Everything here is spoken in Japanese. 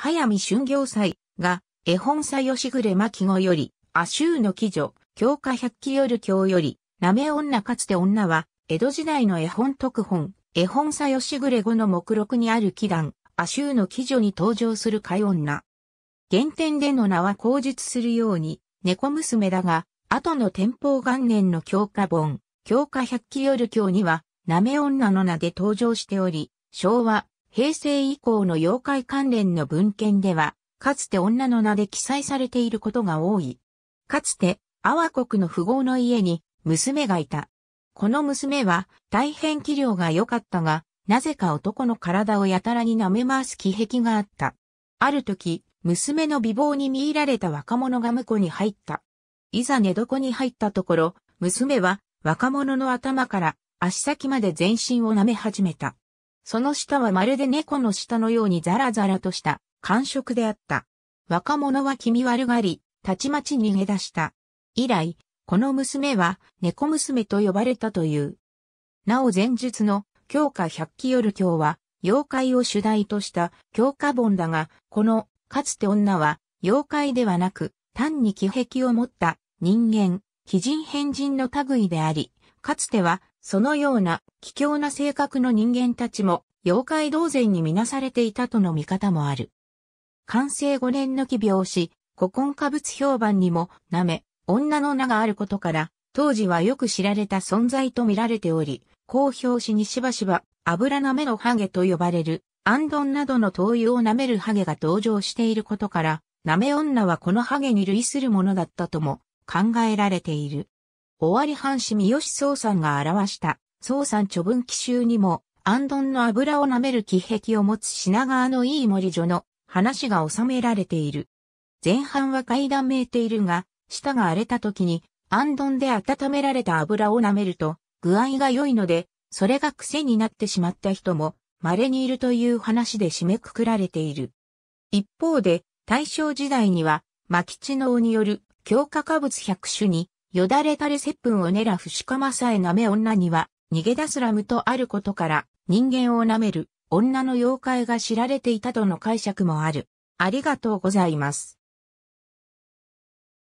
早見春行祭が、絵本さ吉暮巻子より、阿州の貴女、教科百鬼夜教より、なめ女かつて女は、江戸時代の絵本特本、絵本さ吉暮後の目録にある祈願、阿州の貴女に登場する怪女。原点での名は口述するように、猫娘だが、後の天保元年の教科本、教科百鬼夜教には、なめ女の名で登場しており、昭和、平成以降の妖怪関連の文献では、かつて女の名で記載されていることが多い。かつて、阿波国の富豪の家に娘がいた。この娘は大変器量が良かったが、なぜか男の体をやたらに舐め回す気癖があった。ある時、娘の美貌に見入られた若者が婿に入った。いざ寝床に入ったところ、娘は若者の頭から足先まで全身を舐め始めた。その舌はまるで猫の舌のようにザラザラとした感触であった。若者は気味悪がり、たちまち逃げ出した。以来、この娘は猫娘と呼ばれたという。なお前述の教科百鬼夜教は妖怪を主題とした教科本だが、このかつて女は妖怪ではなく単に気癖を持った人間、奇人変人の類であり、かつてはそのような奇妙な性格の人間たちも妖怪同然にみなされていたとの見方もある。完成5年の奇病し、古今化物評判にも、なめ、女の名があることから、当時はよく知られた存在と見られており、公表しにしばしば、油舐めのハゲと呼ばれる、アンドンなどの灯油を舐めるハゲが登場していることから、舐め女はこのハゲに類するものだったとも考えられている。尾張藩士三好宗さんが表した、宗さん著文奇襲にも、アンドンの油を舐める気壁を持つ品川のいい森女の話が収められている。前半は階段めいているが、舌が荒れた時に、アンドンで温められた油を舐めると、具合が良いので、それが癖になってしまった人も、稀にいるという話で締めくくられている。一方で、大正時代には、牧地の王による強化化物百種に、よだれ垂れ接吻を狙う不しかまさえなめ女には、逃げ出すラムとあることから、人間を舐める女の妖怪が知られていたとの解釈もある。ありがとうございます。